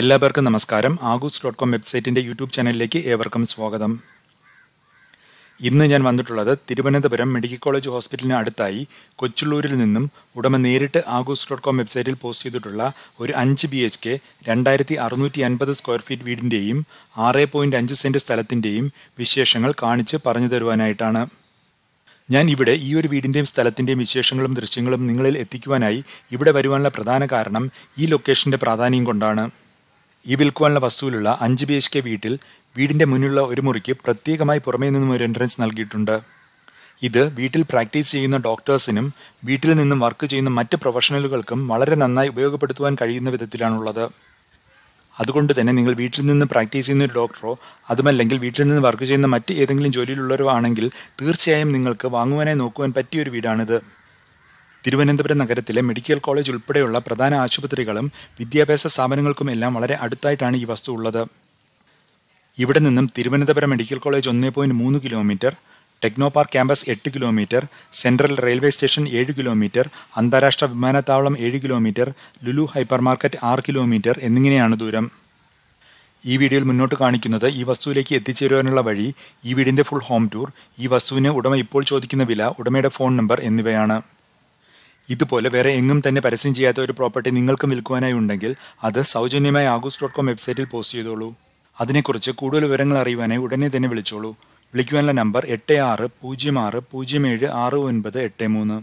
എല്ലാവർക്കും നമസ്കാരം Aagoos dot com വെബ്സൈറ്റിൻ്റെ യൂട്യൂബ് ചാനലിലേക്ക് ഏവർക്കും സ്വാഗതം ഇന്ന് ഞാൻ വന്നിട്ടുള്ളത് തിരുവനന്തപുരം മെഡിക്കൽ കോളേജ് ഹോസ്പിറ്റലിന് അടുത്തായി കൊച്ചുള്ളൂരിൽ നിന്നും ഉടമ നേരിട്ട് ആഗൂസ് ഡോട്ട് കോം വെബ്സൈറ്റിൽ പോസ്റ്റ് ചെയ്തിട്ടുള്ള ഒരു അഞ്ച് ബി എച്ച് കെ രണ്ടായിരത്തി അറുന്നൂറ്റി അൻപത് സ്ക്വയർ ഫീറ്റ് വീടിൻ്റെയും ആറ് പോയിൻറ്റ് അഞ്ച് സെൻറ്റ് സ്ഥലത്തിൻ്റെയും വിശേഷങ്ങൾ കാണിച്ച് പറഞ്ഞു തരുവാനായിട്ടാണ് ഞാൻ ഇവിടെ ഈ ഒരു വീടിൻ്റെയും സ്ഥലത്തിൻ്റെയും വിശേഷങ്ങളും ദൃശ്യങ്ങളും നിങ്ങളിൽ എത്തിക്കുവാനായി ഇവിടെ വരുവാനുള്ള പ്രധാന കാരണം ഈ ലൊക്കേഷൻ്റെ പ്രാധാന്യം കൊണ്ടാണ് ഈ വിൽക്കുവാനുള്ള വസ്തുവിലുള്ള അഞ്ച് ബി എച്ച് കെ വീട്ടിൽ വീടിൻ്റെ മുന്നിലുള്ള ഒരു മുറിക്ക് പ്രത്യേകമായി പുറമേ നിന്നും ഒരു എൻട്രൻസ് നൽകിയിട്ടുണ്ട് ഇത് വീട്ടിൽ പ്രാക്ടീസ് ചെയ്യുന്ന ഡോക്ടേഴ്സിനും വീട്ടിൽ നിന്നും വർക്ക് ചെയ്യുന്ന മറ്റ് പ്രൊഫഷണലുകൾക്കും വളരെ നന്നായി ഉപയോഗപ്പെടുത്തുവാൻ കഴിയുന്ന വിധത്തിലാണുള്ളത് അതുകൊണ്ട് തന്നെ നിങ്ങൾ വീട്ടിൽ നിന്ന് പ്രാക്ടീസ് ചെയ്യുന്ന ഒരു ഡോക്ടറോ അതുമല്ലെങ്കിൽ വീട്ടിൽ നിന്ന് വർക്ക് ചെയ്യുന്ന മറ്റ് ഏതെങ്കിലും ജോലിയിലുള്ളവരോ ആണെങ്കിൽ തീർച്ചയായും നിങ്ങൾക്ക് വാങ്ങുവാനായി നോക്കുവാൻ പറ്റിയൊരു വീടാണിത് തിരുവനന്തപുരം നഗരത്തിലെ മെഡിക്കൽ കോളേജ് ഉൾപ്പെടെയുള്ള പ്രധാന ആശുപത്രികളും വിദ്യാഭ്യാസ സ്ഥാപനങ്ങൾക്കും എല്ലാം വളരെ അടുത്തായിട്ടാണ് ഈ വസ്തു ഉള്ളത് ഇവിടെ നിന്നും തിരുവനന്തപുരം മെഡിക്കൽ കോളേജ് ഒന്ന് പോയിന്റ് മൂന്ന് കിലോമീറ്റർ ടെക്നോ പാർക്ക് ക്യാമ്പസ് എട്ട് കിലോമീറ്റർ സെൻട്രൽ റെയിൽവേ സ്റ്റേഷൻ ഏഴ് കിലോമീറ്റർ അന്താരാഷ്ട്ര വിമാനത്താവളം ഏഴ് കിലോമീറ്റർ ലുലു ഹൈപ്പർ മാർക്കറ്റ് ആറ് കിലോമീറ്റർ എന്നിങ്ങനെയാണ് ദൂരം ഈ വീഡിയോയിൽ മുന്നോട്ട് കാണിക്കുന്നത് ഈ വസ്തുവിലേക്ക് എത്തിച്ചേരുവാനുള്ള വഴി ഈ വീടിൻ്റെ ഫുൾ ഹോം ടൂർ ഈ വസ്തുവിന് ഉടമ ഇപ്പോൾ ചോദിക്കുന്ന വില ഉടമയുടെ ഫോൺ നമ്പർ എന്നിവയാണ് ഇതുപോലെ വേറെ എങ്ങും തന്നെ പരസ്യം ചെയ്യാത്ത ഒരു പ്രോപ്പർട്ടി നിങ്ങൾക്കും വിൽക്കുവാനായി ഉണ്ടെങ്കിൽ അത് സൗജന്യമായി ആഗൂസ് ഡോട്ട് കോം വെബ്സൈറ്റിൽ പോസ്റ്റ് ചെയ്തോളൂ അതിനെക്കുറിച്ച് കൂടുതൽ വിവരങ്ങൾ അറിയുവാനായി ഉടനെ തന്നെ വിളിച്ചോളൂ വിളിക്കുവാനുള്ള നമ്പർ എട്ട് ആറ് പൂജ്യം ആറ് പൂജ്യം ഏഴ് ആറ് ഒൻപത് എട്ട് മൂന്ന്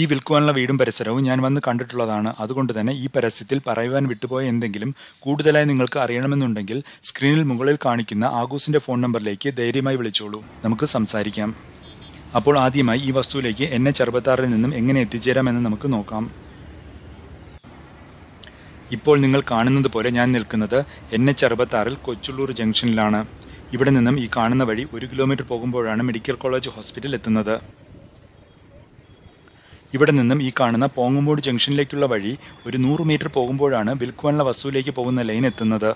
ഈ വിൽക്കുവാനുള്ള വീടും പരിസരവും ഞാൻ വന്ന് കണ്ടിട്ടുള്ളതാണ് അതുകൊണ്ട് തന്നെ ഈ പരസ്യത്തിൽ പറയുവാൻ വിട്ടുപോയ എന്തെങ്കിലും കൂടുതലായി നിങ്ങൾക്ക് അറിയണമെന്നുണ്ടെങ്കിൽ സ്ക്രീനിൽ മുകളിൽ കാണിക്കുന്ന ആഗൂസിന്റെ ഫോൺ നമ്പറിലേക്ക് ധൈര്യമായി വിളിച്ചോളൂ നമുക്ക് സംസാരിക്കാം അപ്പോൾ ആദ്യമായി ഈ വസ്തുവിലേക്ക് എൻ എച്ച് അറുപത്താറിൽ നിന്നും എങ്ങനെ എത്തിച്ചേരാമെന്ന് നമുക്ക് നോക്കാം ഇപ്പോൾ നിങ്ങൾ കാണുന്നത് പോലെ ഞാൻ നിൽക്കുന്നത് എൻ എച്ച് അറുപത്താറിൽ കൊച്ചുള്ളൂർ ജംഗ്ഷനിലാണ് ഇവിടെ നിന്നും ഈ കാണുന്ന വഴി ഒരു കിലോമീറ്റർ പോകുമ്പോഴാണ് മെഡിക്കൽ കോളേജ് ഹോസ്പിറ്റൽ എത്തുന്നത് ഇവിടെ നിന്നും ഈ കാണുന്ന പോങ്ങുമ്പോട് ജംഗ്ഷനിലേക്കുള്ള വഴി ഒരു നൂറ് മീറ്റർ പോകുമ്പോഴാണ് വിൽക്കുവാനുള്ള വസ്തുവിലേക്ക് പോകുന്ന ലൈൻ എത്തുന്നത്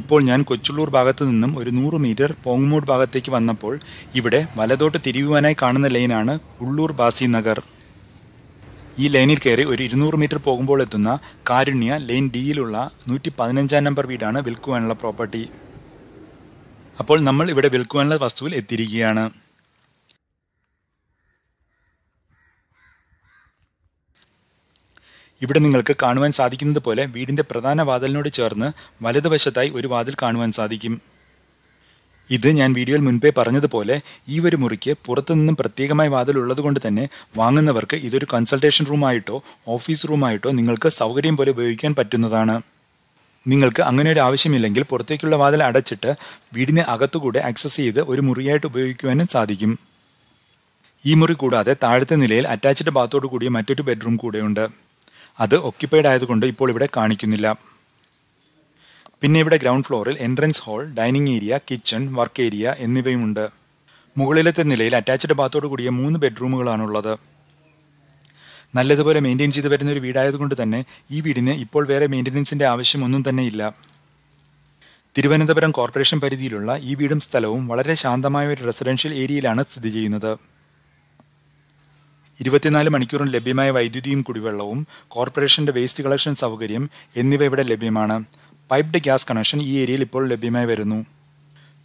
ഇപ്പോൾ ഞാൻ കൊച്ചുള്ളൂർ ഭാഗത്തു നിന്നും ഒരു നൂറ് മീറ്റർ പോങ്മൂട് ഭാഗത്തേക്ക് വന്നപ്പോൾ ഇവിടെ വലതോട്ട് തിരിയുവാനായി കാണുന്ന ലൈനാണ് ഉള്ളൂർ ബാസി നഗർ ഈ ലൈനിൽ കയറി ഒരു ഇരുന്നൂറ് മീറ്റർ പോകുമ്പോൾ എത്തുന്ന കാരുണ്യ ലൈൻ ഡിയിലുള്ള നൂറ്റി പതിനഞ്ചാം നമ്പർ വീടാണ് വിൽക്കുവാനുള്ള പ്രോപ്പർട്ടി അപ്പോൾ നമ്മൾ ഇവിടെ വിൽക്കുവാനുള്ള വസ്തുവിൽ എത്തിയിരിക്കുകയാണ് ഇവിടെ നിങ്ങൾക്ക് കാണുവാൻ സാധിക്കുന്നത് പോലെ വീടിൻ്റെ പ്രധാന വാതിലിനോട് ചേർന്ന് വലതുവശത്തായി ഒരു വാതിൽ കാണുവാൻ സാധിക്കും ഇത് ഞാൻ വീഡിയോയിൽ മുൻപേ പറഞ്ഞതുപോലെ ഈ ഒരു മുറിക്ക് പുറത്തുനിന്നും പ്രത്യേകമായ വാതിൽ ഉള്ളതുകൊണ്ട് തന്നെ വാങ്ങുന്നവർക്ക് ഇതൊരു കൺസൾട്ടേഷൻ റൂമായിട്ടോ ഓഫീസ് റൂമായിട്ടോ നിങ്ങൾക്ക് സൗകര്യം പോലെ ഉപയോഗിക്കാൻ പറ്റുന്നതാണ് നിങ്ങൾക്ക് അങ്ങനെ ഒരു ആവശ്യമില്ലെങ്കിൽ പുറത്തേക്കുള്ള വാതിൽ അടച്ചിട്ട് വീടിന് അകത്തുകൂടെ ആക്സസ് ചെയ്ത് ഒരു മുറിയായിട്ട് ഉപയോഗിക്കുവാനും സാധിക്കും ഈ മുറി കൂടാതെ താഴത്തെ നിലയിൽ അറ്റാച്ച്ഡ് ബാത്തോടു കൂടിയ മറ്റൊരു ബെഡ്റൂം കൂടെയുണ്ട് അത് ഒക്യുപൈഡ് ആയതുകൊണ്ട് ഇപ്പോൾ ഇവിടെ കാണിക്കുന്നില്ല പിന്നെ ഇവിടെ ഗ്രൗണ്ട് ഫ്ലോറിൽ entrance hall dining area kitchen work area എന്നിവയുമുണ്ട് മുകളിലത്തെ നിലയിൽ അറ്റാച്ച്ഡ് ബാത്തോട് കൂടിയ മൂന്ന് ബെഡ്റൂമുകളാണുള്ളത് നല്ലതുപോലെ മെയിൻറ്റെയിൻ ചെയ്തു വരുന്ന ഒരു വീടായതുകൊണ്ട് തന്നെ ഈ വീടിന് ഇപ്പോൾ വേറെ മെയിൻ്റെനൻസിൻ്റെ ആവശ്യമൊന്നും തന്നെ ഇല്ല തിരുവനന്തപുരം കോർപ്പറേഷൻ പരിധിയിലുള്ള ഈ വീടും സ്ഥലവും വളരെ ശാന്തമായ ഒരു റെസിഡൻഷ്യൽ ഏരിയയിലാണ് സ്ഥിതി ചെയ്യുന്നത് ഇരുപത്തിനാല് മണിക്കൂറും ലഭ്യമായ വൈദ്യുതിയും കുടിവെള്ളവും കോർപ്പറേഷന്റെ വേസ്റ്റ് കളക്ഷൻ സൗകര്യം എന്നിവ ഇവിടെ ലഭ്യമാണ് പൈപ്ഡ് ഗ്യാസ് കണക്ഷൻ ഈ ഏരിയയിൽ ഇപ്പോൾ ലഭ്യമായി വരുന്നു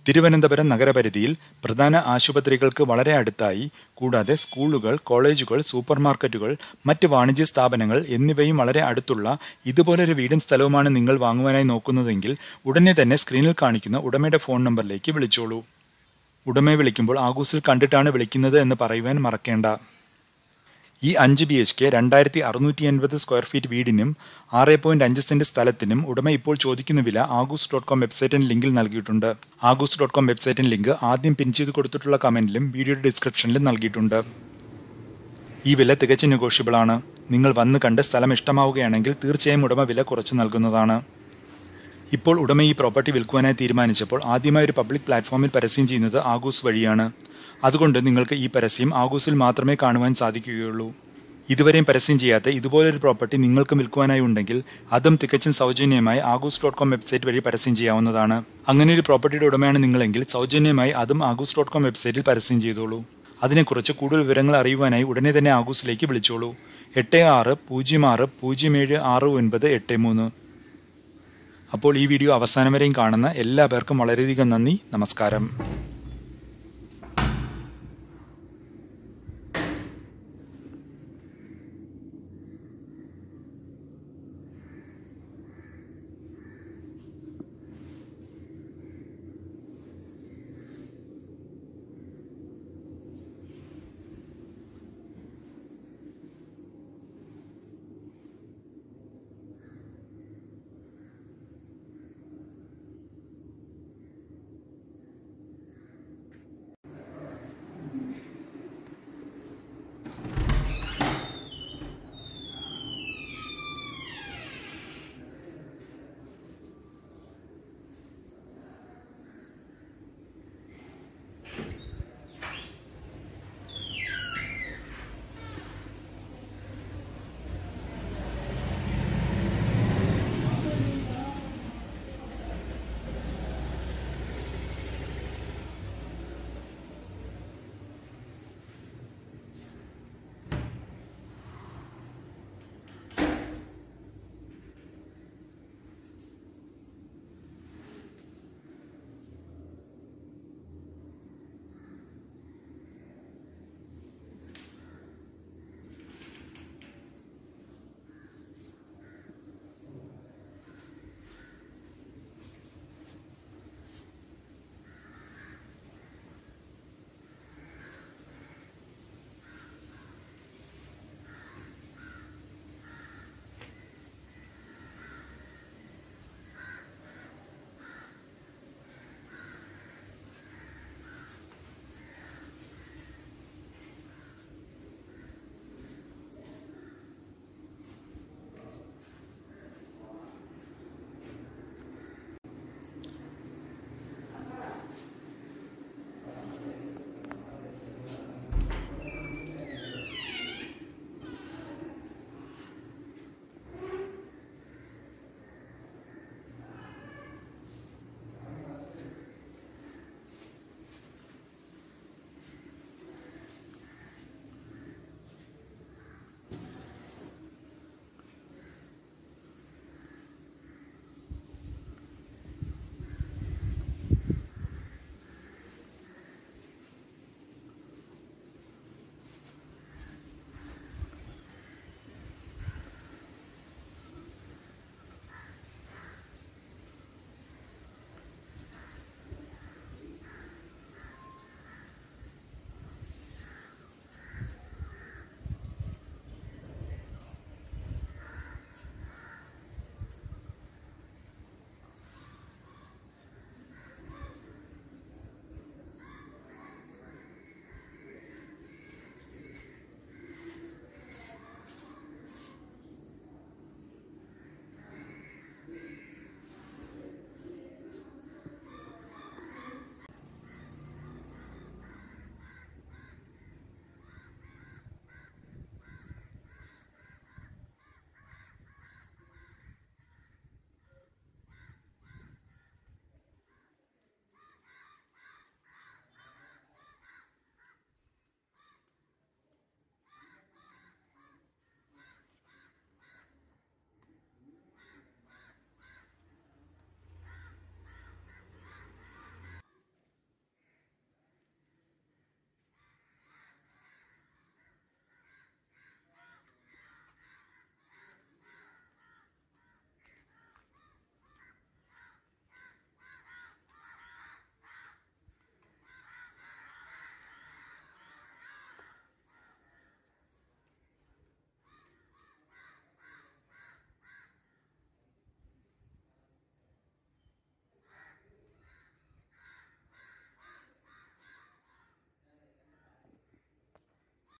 തിരുവനന്തപുരം നഗരപരിധിയിൽ പ്രധാന ആശുപത്രികൾക്ക് വളരെ അടുത്തായി കൂടാതെ സ്കൂളുകൾ കോളേജുകൾ സൂപ്പർമാർക്കറ്റുകൾ മറ്റ് വാണിജ്യ സ്ഥാപനങ്ങൾ എന്നിവയും വളരെ അടുത്തുള്ള ഇതുപോലൊരു വീടും സ്ഥലവുമാണ് നിങ്ങൾ വാങ്ങുവാനായി നോക്കുന്നതെങ്കിൽ ഉടനെ തന്നെ സ്ക്രീനിൽ കാണിക്കുന്ന ഉടമയുടെ ഫോൺ നമ്പറിലേക്ക് വിളിച്ചോളൂ ഉടമയെ വിളിക്കുമ്പോൾ ആഗൂസിൽ കണ്ടിട്ടാണ് വിളിക്കുന്നത് എന്ന് പറയുവാൻ മറക്കേണ്ട ഈ അഞ്ച് ബി എച്ച് കെ രണ്ടായിരത്തി അറുന്നൂറ്റി എൺപത് സ്ക്വയർ ഫീറ്റ് വീടിനും ആറ് പോയിന്റ് അഞ്ച് സെന്റ് സ്ഥലത്തിനും ഉടമ ഇപ്പോൾ ചോദിക്കുന്ന വില ആഗൂസ് ഡോട്ട് കോം വെബ്സൈറ്റിന് ലിങ്കിൽ നൽകിയിട്ടുണ്ട് ആഗൂസ് ഡോട്ട് കോം വെബ്സൈറ്റിന് ലിങ്ക് ആദ്യം പിൻ ചെയ്ത് കൊടുത്തിട്ടുള്ള കമന്റിലും വീഡിയോയുടെ ഡിസ്ക്രിപ്ഷനിലും നൽകിയിട്ടുണ്ട് ഈ വില തികച്ചും നെഗോഷ്യബിൾ ആണ് നിങ്ങൾ വന്ന് കണ്ട് സ്ഥലം ഇഷ്ടമാവുകയാണെങ്കിൽ തീർച്ചയായും ഉടമ വില കുറച്ച് നൽകുന്നതാണ് ഇപ്പോൾ ഉടമ ഈ പ്രോപ്പർട്ടി വിൽക്കുവാനായി തീരുമാനിച്ചപ്പോൾ ആദ്യമായി ഒരു പബ്ലിക് പ്ലാറ്റ്ഫോമിൽ പരസ്യം ചെയ്യുന്നത് ആഗൂസ് വഴിയാണ് അതുകൊണ്ട് നിങ്ങൾക്ക് ഈ പരസ്യം ആഗോസിൽ മാത്രമേ കാണുവാൻ സാധിക്കുകയുള്ളൂ ഇതുവരെയും പരസ്യം ചെയ്യാത്ത ഇതുപോലൊരു പ്രോപ്പർട്ടി നിങ്ങൾക്ക് വിൽക്കുവാനായി ഉണ്ടെങ്കിൽ അതും തികച്ചും സൗജന്യമായി ആഗൂസ് ഡോട്ട് കോം വെബ്സൈറ്റ് വഴി പരസ്യം ചെയ്യാവുന്നതാണ് അങ്ങനെ ഒരു പ്രോപ്പർട്ടിയുടെ ഉടമയാണ് നിങ്ങളെങ്കിൽ സൗജന്യമായി അതും ആഗൂസ് ഡോട്ട് കോം വെബ്സൈറ്റിൽ പരസ്യം ചെയ്തോളൂ അതിനെക്കുറിച്ച് കൂടുതൽ വിവരങ്ങൾ അറിയുവാനായി ഉടനെ തന്നെ ആഗൂസിലേക്ക് വിളിച്ചോളൂ എട്ട് ആറ് പൂജ്യം ആറ് പൂജ്യം ഏഴ് ആറ് ഒൻപത് എട്ട് മൂന്ന് അപ്പോൾ ഈ വീഡിയോ അവസാനം വരെയും കാണുന്ന എല്ലാ പേർക്കും വളരെയധികം നന്ദി നമസ്കാരം